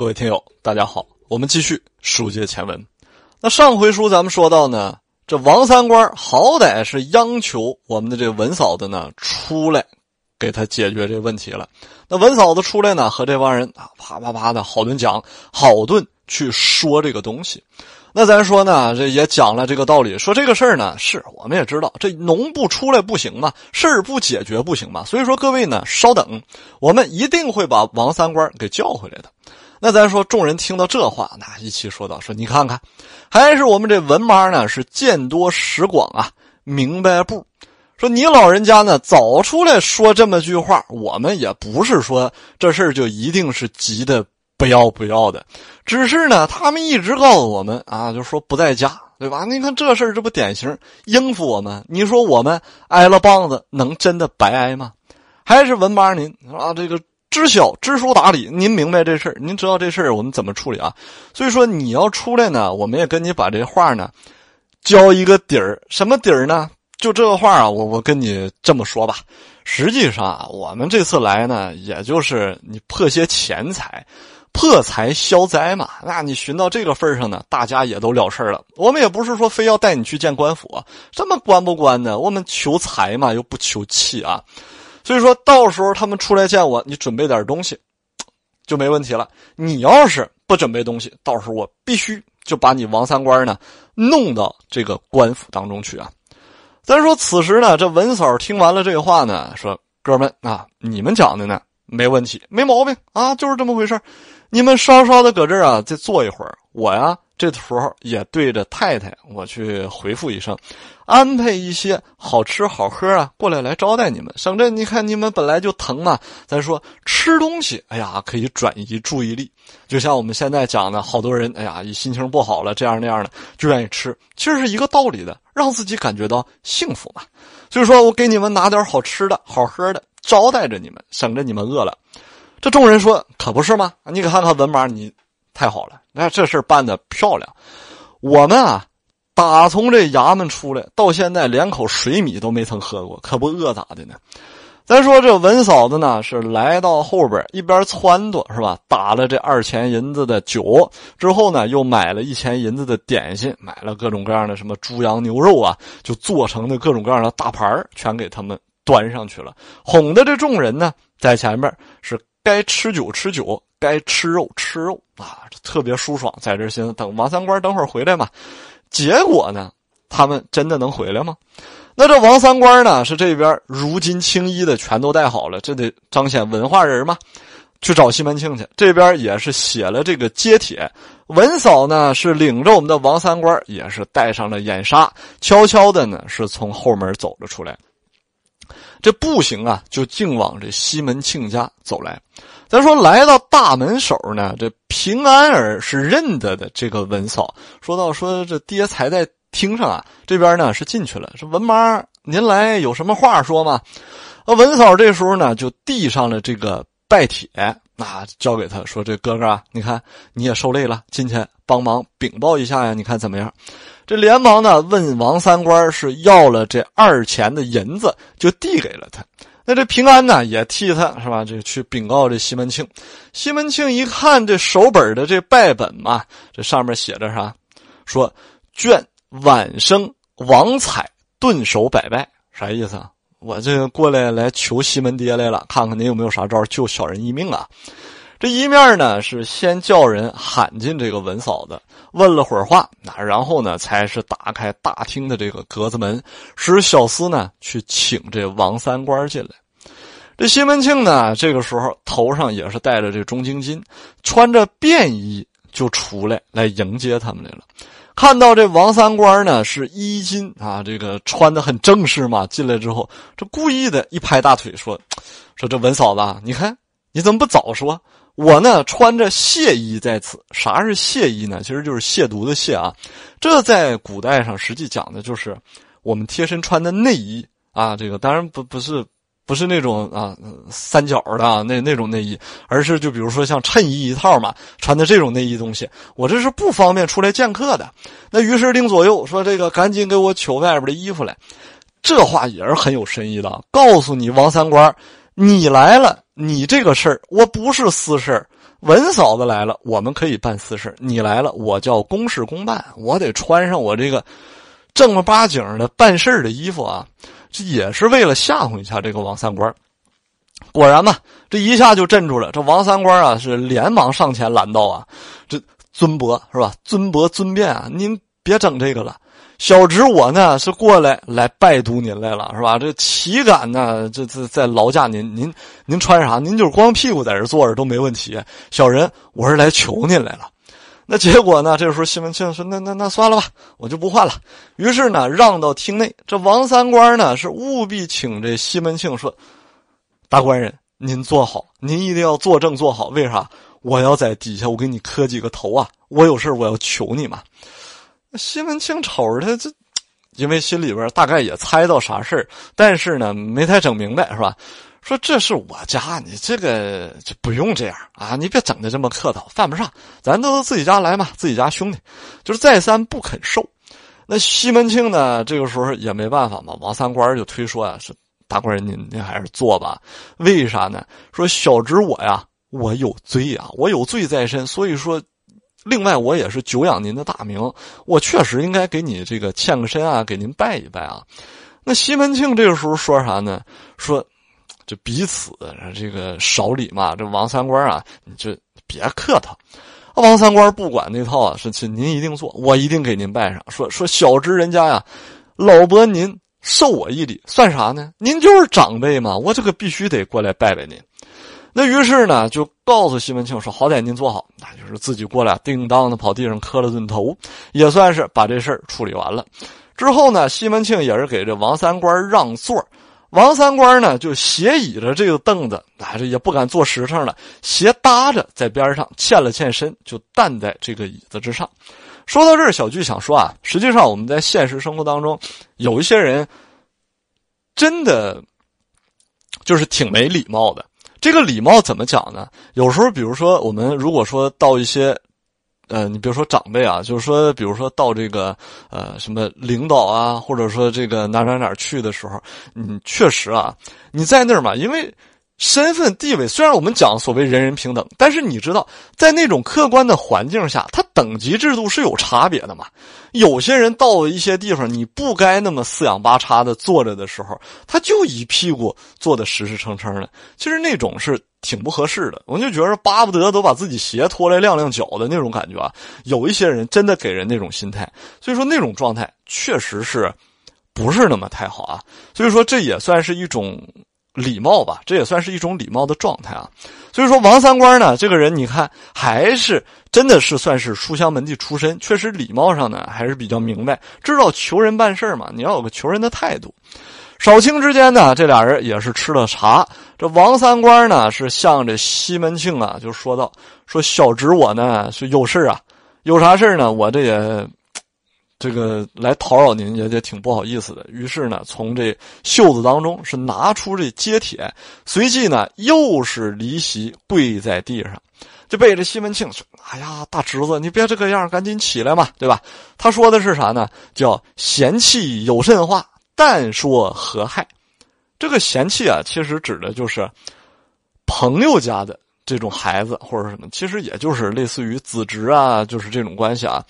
各位听友，大家好，我们继续书接前文。那上回书咱们说到呢，这王三官好歹是央求我们的这文嫂子呢出来，给他解决这个问题了。那文嫂子出来呢，和这帮人啊啪啪啪的好顿讲，好顿去说这个东西。那咱说呢，这也讲了这个道理，说这个事儿呢是，我们也知道这农不出来不行嘛，事儿不解决不行嘛。所以说各位呢，稍等，我们一定会把王三官给叫回来的。那咱说，众人听到这话，那一起说道：“说你看看，还是我们这文妈呢，是见多识广啊，明白不？说你老人家呢，早出来说这么句话，我们也不是说这事就一定是急的不要不要的，只是呢，他们一直告诉我们啊，就说不在家，对吧？你看这事儿，这不典型应付我们？你说我们挨了棒子，能真的白挨吗？还是文妈您啊，这个。”知晓知书达理，您明白这事儿，您知道这事儿我们怎么处理啊？所以说你要出来呢，我们也跟你把这话呢交一个底儿，什么底儿呢？就这个话啊，我我跟你这么说吧，实际上啊，我们这次来呢，也就是你破些钱财，破财消灾嘛。那你寻到这个份儿上呢，大家也都了事了。我们也不是说非要带你去见官府，这么关不关呢？我们求财嘛，又不求气啊。所以说到时候他们出来见我，你准备点东西，就没问题了。你要是不准备东西，到时候我必须就把你王三官呢弄到这个官府当中去啊！咱说此时呢，这文嫂听完了这话呢，说：“哥们啊，你们讲的呢没问题，没毛病啊，就是这么回事你们稍稍的搁这儿啊，再坐一会儿，我呀。”这图也对着太太，我去回复一声，安排一些好吃好喝啊，过来来招待你们。省着你看你们本来就疼嘛，再说吃东西，哎呀，可以转移注意力。就像我们现在讲的好多人，哎呀，一心情不好了，这样那样的就愿意吃，其实是一个道理的，让自己感觉到幸福嘛。所以说，我给你们拿点好吃的好喝的，招待着你们，省着你们饿了。这众人说：“可不是吗？你看看文盲，你。”太好了，那这事办的漂亮。我们啊，打从这衙门出来到现在，连口水米都没曾喝过，可不饿咋的呢？再说这文嫂子呢，是来到后边，一边撺掇是吧？打了这二钱银子的酒之后呢，又买了一钱银子的点心，买了各种各样的什么猪羊牛肉啊，就做成的各种各样的大盘全给他们端上去了，哄的这众人呢，在前面是该吃酒吃酒。该吃肉，吃肉啊，特别舒爽。在这儿寻思，等王三官等会儿回来嘛。结果呢，他们真的能回来吗？那这王三官呢，是这边如今青衣的全都带好了，这得彰显文化人嘛。去找西门庆去，这边也是写了这个揭帖。文嫂呢，是领着我们的王三官，也是戴上了眼纱，悄悄的呢，是从后门走了出来。这步行啊，就竟往这西门庆家走来。咱说来到大门首呢，这平安儿是认得的。这个文嫂说到说，这爹才在厅上啊，这边呢是进去了。说文妈您来有什么话说吗？啊，文嫂这时候呢就递上了这个拜帖。那交给他说：“这哥哥啊，你看你也受累了，今天帮忙禀报一下呀，你看怎么样？”这连忙呢问王三官是要了这二钱的银子，就递给了他。那这平安呢也替他是吧，这去禀告这西门庆。西门庆一看这手本的这拜本嘛，这上面写着啥？说卷晚生王彩顿首百拜，啥意思啊？我这过来来求西门爹来了，看看您有没有啥招救小人一命啊！这一面呢是先叫人喊进这个文嫂子，问了会儿话，那然后呢才是打开大厅的这个格子门，使小厮呢去请这王三官进来。这西门庆呢这个时候头上也是戴着这中晶金，穿着便衣就出来来迎接他们来了。看到这王三官呢，是衣襟啊，这个穿的很正式嘛。进来之后，这故意的一拍大腿说：“ 说这文嫂子你看你怎么不早说？我呢穿着亵衣在此。啥是亵衣呢？其实就是亵渎的亵啊。这在古代上实际讲的就是我们贴身穿的内衣啊。这个当然不不是。”不是那种啊三角的那那种内衣，而是就比如说像衬衣一套嘛，穿的这种内衣东西，我这是不方便出来见客的。那于是令左右说：“这个赶紧给我取外边的衣服来。”这话也是很有深意的。告诉你王三官，你来了，你这个事儿我不是私事儿。文嫂子来了，我们可以办私事儿。你来了，我叫公事公办，我得穿上我这个正儿八经的办事儿的衣服啊。这也是为了吓唬一下这个王三官，果然嘛，这一下就镇住了。这王三官啊，是连忙上前拦道啊：“这尊伯是吧？尊伯尊便啊，您别整这个了。小侄我呢，是过来来拜读您来了是吧？这岂敢呢？这这在劳驾您，您您穿啥？您就是光屁股在这坐着都没问题。小人我是来求您来了。”那结果呢？这时候西门庆说：“那那那算了吧，我就不换了。”于是呢，让到厅内。这王三官呢，是务必请这西门庆说：“大官人，您坐好，您一定要坐正坐好。为啥？我要在底下，我给你磕几个头啊！我有事我要求你嘛。”西门庆瞅着他这，因为心里边大概也猜到啥事儿，但是呢，没太整明白，是吧？说这是我家，你这个就不用这样啊！你别整的这么客套，犯不上。咱都自己家来嘛，自己家兄弟，就是再三不肯受。那西门庆呢，这个时候也没办法嘛，王三官就推说啊，是大官人您您还是坐吧？为啥呢？说小侄我呀，我有罪啊，我有罪在身，所以说，另外我也是久仰您的大名，我确实应该给你这个欠个身啊，给您拜一拜啊。那西门庆这个时候说啥呢？说。就彼此这个少礼嘛，这王三官啊，你就别客套。王三官不管那套啊，是请您一定做，我一定给您拜上。说说小侄人家呀，老伯您受我一礼，算啥呢？您就是长辈嘛，我这个必须得过来拜拜您。那于是呢，就告诉西门庆说：“好歹您坐好。”那就是自己过来叮当的跑地上磕了顿头，也算是把这事儿处理完了。之后呢，西门庆也是给这王三官让座。王三官呢，就斜倚着这个凳子，啊，这也不敢坐实诚了，斜搭着在边上，欠了欠身，就担在这个椅子之上。说到这儿，小剧想说啊，实际上我们在现实生活当中，有一些人真的就是挺没礼貌的。这个礼貌怎么讲呢？有时候，比如说，我们如果说到一些……呃，你比如说长辈啊，就是说，比如说到这个，呃，什么领导啊，或者说这个哪哪哪去的时候，你确实啊，你在那儿嘛，因为。身份地位虽然我们讲所谓人人平等，但是你知道，在那种客观的环境下，它等级制度是有差别的嘛。有些人到了一些地方，你不该那么四仰八叉的坐着的时候，他就一屁股坐的实实撑撑的，其实那种是挺不合适的。我就觉得巴不得都把自己鞋脱来晾晾脚的那种感觉啊。有一些人真的给人那种心态，所以说那种状态确实是，不是那么太好啊。所以说这也算是一种。礼貌吧，这也算是一种礼貌的状态啊。所以说，王三官呢，这个人你看还是真的是算是书香门第出身，确实礼貌上呢还是比较明白，知道求人办事嘛，你要有个求人的态度。少卿之间呢，这俩人也是吃了茶。这王三官呢是向着西门庆啊，就说道：“说小侄我呢是有事啊，有啥事呢，我这也。这个来讨扰您也也挺不好意思的，于是呢，从这袖子当中是拿出这接帖，随即呢又是离席跪在地上，就背着西门庆说：“哎呀，大侄子，你别这个样，赶紧起来嘛，对吧？”他说的是啥呢？叫“嫌弃有甚话，但说何害”。这个嫌弃啊，其实指的就是朋友家的。这种孩子或者什么，其实也就是类似于子侄啊，就是这种关系啊。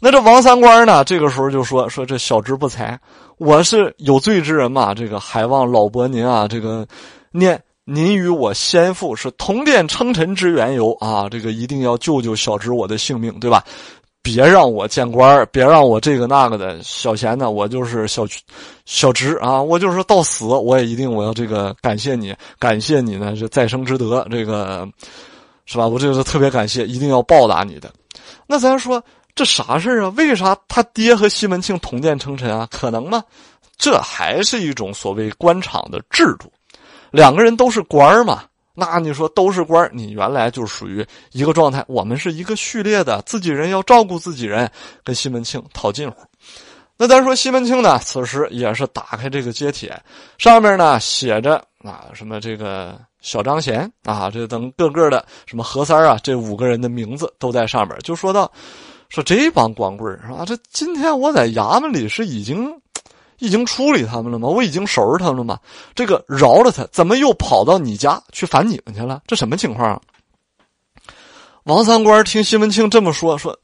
那这王三官呢，这个时候就说说这小侄不才，我是有罪之人嘛，这个还望老伯您啊，这个念您与我先父是同殿称臣之缘由啊，这个一定要救救小侄我的性命，对吧？别让我见官别让我这个那个的。小贤呢，我就是小，小侄啊，我就是到死我也一定我要这个感谢你，感谢你呢是再生之德，这个是吧？我就是特别感谢，一定要报答你的。那咱说这啥事啊？为啥他爹和西门庆同殿称臣啊？可能吗？这还是一种所谓官场的制度，两个人都是官儿嘛。那你说都是官你原来就属于一个状态。我们是一个序列的，自己人要照顾自己人，跟西门庆套近乎。那咱说西门庆呢，此时也是打开这个揭帖，上面呢写着啊什么这个小张贤啊，这等各个的什么何三啊，这五个人的名字都在上面，就说到说这帮光棍啊，这今天我在衙门里是已经。已经处理他们了吗？我已经收拾他们了吗？这个饶了他，怎么又跑到你家去反你们去了？这什么情况啊？王三官听西门庆这么说，说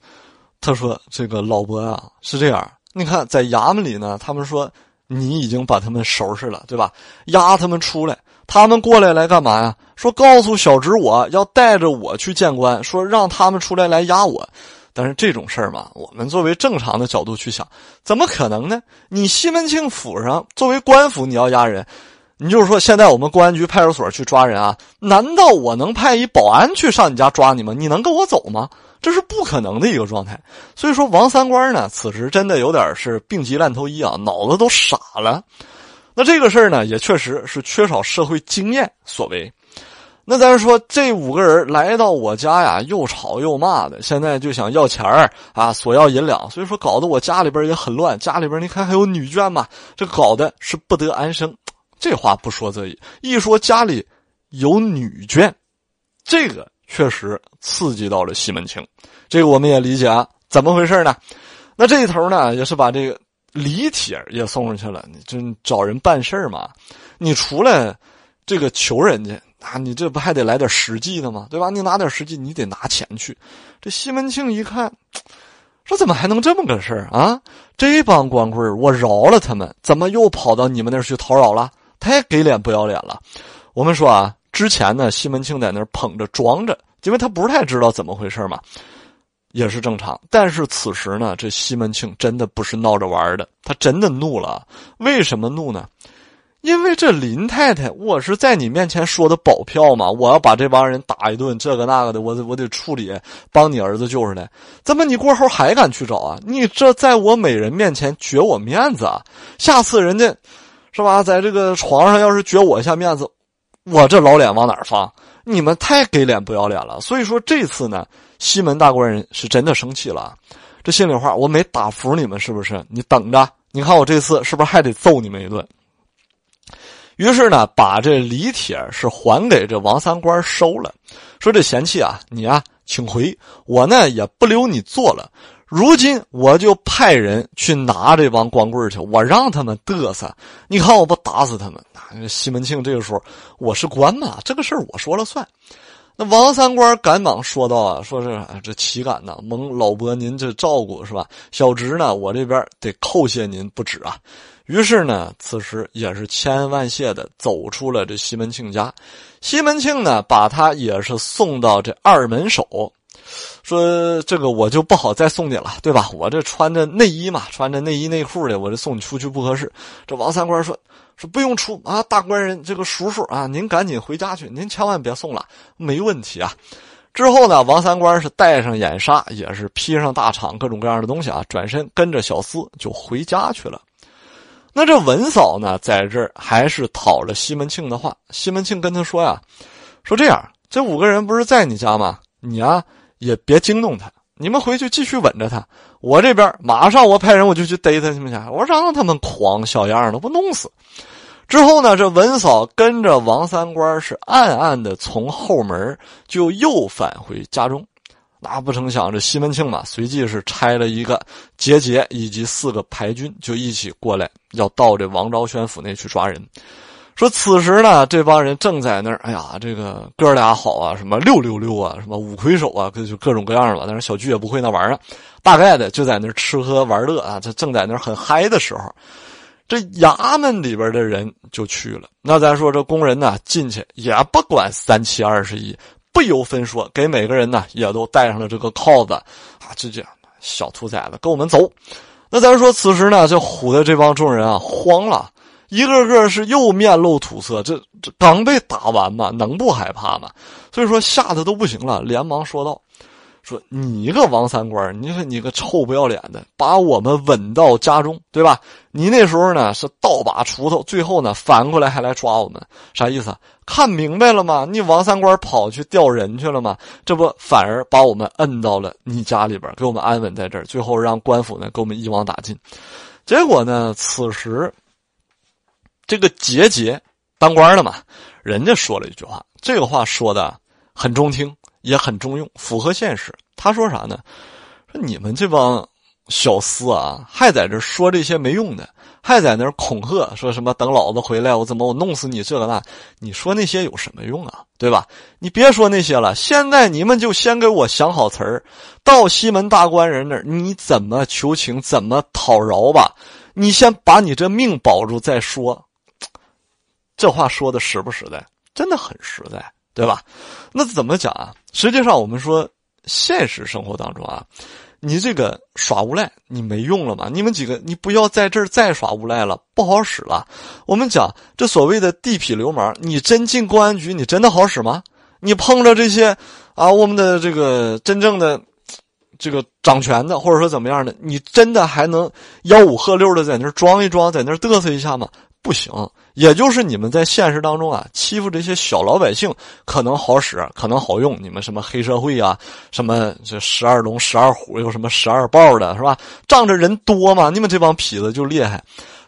他说这个老伯啊，是这样，你看在衙门里呢，他们说你已经把他们收拾了，对吧？押他们出来，他们过来来干嘛呀？说告诉小侄，我要带着我去见官，说让他们出来来押我。但是这种事儿嘛，我们作为正常的角度去想，怎么可能呢？你西门庆府上作为官府，你要压人，你就是说现在我们公安局派出所去抓人啊？难道我能派一保安去上你家抓你吗？你能跟我走吗？这是不可能的一个状态。所以说王三官呢，此时真的有点是病急乱投医啊，脑子都傻了。那这个事儿呢，也确实是缺少社会经验所为。那咱说这五个人来到我家呀，又吵又骂的，现在就想要钱儿啊，索要银两，所以说搞得我家里边也很乱。家里边你看还有女眷嘛，这搞的是不得安生。这话不说则已，一说家里有女眷，这个确实刺激到了西门庆。这个我们也理解啊，怎么回事呢？那这一头呢，也是把这个李铁也送出去了，你真找人办事嘛，你除了这个求人家。啊，你这不还得来点实际的吗？对吧？你拿点实际，你得拿钱去。这西门庆一看，说怎么还能这么个事儿啊？这帮光棍儿，我饶了他们，怎么又跑到你们那儿去讨扰了？太给脸不要脸了！我们说啊，之前呢，西门庆在那儿捧着装着，因为他不太知道怎么回事嘛，也是正常。但是此时呢，这西门庆真的不是闹着玩的，他真的怒了。为什么怒呢？因为这林太太，我是在你面前说的保票嘛，我要把这帮人打一顿，这个那个的，我得我得处理，帮你儿子救出来。怎么你过后还敢去找啊？你这在我美人面前撅我面子啊？下次人家是吧，在这个床上要是撅我一下面子，我这老脸往哪放？你们太给脸不要脸了。所以说这次呢，西门大官人是真的生气了，这心里话我没打服你们是不是？你等着，你看我这次是不是还得揍你们一顿？于是呢，把这李铁是还给这王三官收了，说这嫌弃啊，你啊，请回，我呢也不留你做了。如今我就派人去拿这帮光棍去，我让他们嘚瑟，你看我不打死他们？西门庆这个时候，我是官嘛，这个事儿我说了算。那王三官赶忙说道啊，说是这岂敢呢，蒙老伯您这照顾是吧？小侄呢，我这边得叩谢您不止啊。于是呢，此时也是千恩万谢的走出了这西门庆家。西门庆呢，把他也是送到这二门首，说：“这个我就不好再送你了，对吧？我这穿着内衣嘛，穿着内衣内裤的，我这送你出去不合适。”这王三官说：“说不用出啊，大官人这个叔叔啊，您赶紧回家去，您千万别送了，没问题啊。”之后呢，王三官是戴上眼纱，也是披上大氅，各种各样的东西啊，转身跟着小厮就回家去了。那这文嫂呢，在这儿还是讨了西门庆的话。西门庆跟他说呀：“说这样，这五个人不是在你家吗？你啊，也别惊动他。你们回去继续稳着他。我这边马上，我派人我就去逮他去。不行？我让他们狂小样的，我弄死。”之后呢，这文嫂跟着王三官是暗暗的从后门就又返回家中。那不成想，这西门庆嘛，随即是拆了一个节节以及四个牌军，就一起过来，要到这王昭宣府内去抓人。说此时呢，这帮人正在那儿，哎呀，这个哥俩好啊，什么六六六啊，什么五魁首啊，就各种各样的吧。但是小鞠也不会那玩意儿，大概的就在那儿吃喝玩乐啊，这正在那儿很嗨的时候，这衙门里边的人就去了。那咱说这工人呢，进去也不管三七二十一。不由分说，给每个人呢也都戴上了这个铐子啊！就这样，小兔崽子，跟我们走。那咱说，此时呢，这虎的这帮众人啊，慌了，一个个是又面露土色。这这刚被打完嘛，能不害怕吗？所以说，吓得都不行了，连忙说道。说你个王三官，你说你个臭不要脸的，把我们稳到家中，对吧？你那时候呢是倒把锄头，最后呢反过来还来抓我们，啥意思？看明白了吗？你王三官跑去调人去了吗？这不反而把我们摁到了你家里边，给我们安稳在这儿，最后让官府呢给我们一网打尽。结果呢，此时这个杰杰当官的嘛，人家说了一句话，这个话说的很中听。也很中用，符合现实。他说啥呢？说你们这帮小厮啊，还在这说这些没用的，还在那恐吓，说什么等老子回来，我怎么我弄死你这个那？你说那些有什么用啊？对吧？你别说那些了，现在你们就先给我想好词儿，到西门大官人那儿，你怎么求情，怎么讨饶吧？你先把你这命保住再说。这话说的实不实在？真的很实在。对吧？那怎么讲啊？实际上，我们说现实生活当中啊，你这个耍无赖，你没用了嘛。你们几个，你不要在这儿再耍无赖了，不好使了。我们讲这所谓的地痞流氓，你真进公安局，你真的好使吗？你碰着这些啊，我们的这个真正的这个掌权的，或者说怎么样的，你真的还能吆五喝六的在那儿装一装，在那儿嘚瑟一下吗？不行。也就是你们在现实当中啊，欺负这些小老百姓，可能好使，可能好用。你们什么黑社会啊，什么这十二龙、十二虎，又什么十二豹的，是吧？仗着人多嘛，你们这帮痞子就厉害。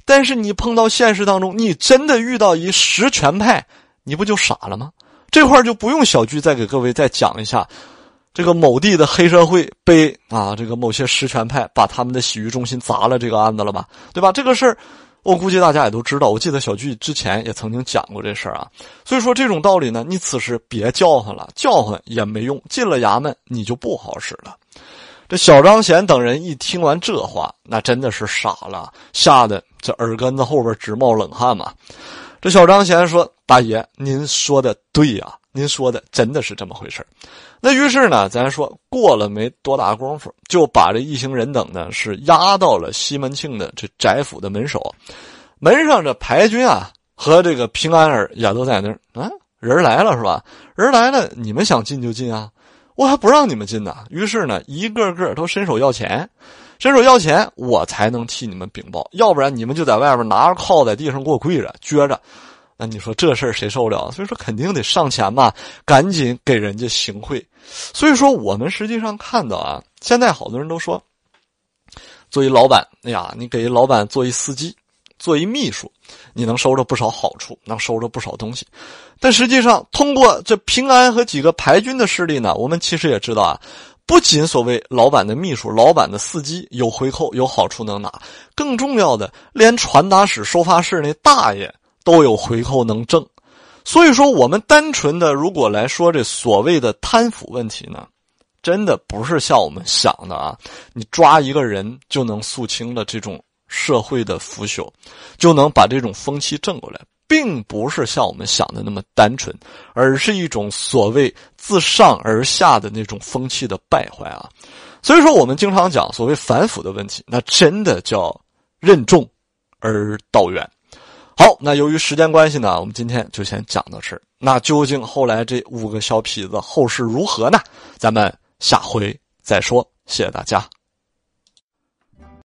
但是你碰到现实当中，你真的遇到一实权派，你不就傻了吗？这块儿就不用小聚再给各位再讲一下，这个某地的黑社会被啊，这个某些实权派把他们的洗浴中心砸了，这个案子了吧，对吧？这个事儿。我估计大家也都知道，我记得小剧之前也曾经讲过这事儿啊。所以说这种道理呢，你此时别叫唤了，叫唤也没用，进了衙门你就不好使了。这小张贤等人一听完这话，那真的是傻了，吓得这耳根子后边直冒冷汗嘛。这小张贤说：“大爷，您说的对呀。”您说的真的是这么回事那于是呢，咱说过了没多大功夫，就把这一行人等呢是押到了西门庆的这宅府的门首，门上这牌军啊和这个平安儿也都在那儿啊，人来了是吧？人来了，你们想进就进啊，我还不让你们进呢。于是呢，一个个都伸手要钱，伸手要钱，我才能替你们禀报，要不然你们就在外边拿着靠在地上给我跪着撅着。那你说这事儿谁受得了？所以说肯定得上前嘛，赶紧给人家行贿。所以说我们实际上看到啊，现在好多人都说，作为老板，哎呀，你给老板做一司机，做一秘书，你能收着不少好处，能收着不少东西。但实际上，通过这平安和几个排军的势力呢，我们其实也知道啊，不仅所谓老板的秘书、老板的司机有回扣、有好处能拿，更重要的，连传达室、收发室那大爷。都有回扣能挣，所以说我们单纯的如果来说这所谓的贪腐问题呢，真的不是像我们想的啊，你抓一个人就能肃清了这种社会的腐朽，就能把这种风气正过来，并不是像我们想的那么单纯，而是一种所谓自上而下的那种风气的败坏啊，所以说我们经常讲所谓反腐的问题，那真的叫任重而道远。好，那由于时间关系呢，我们今天就先讲到这儿。那究竟后来这五个小痞子后事如何呢？咱们下回再说。谢谢大家。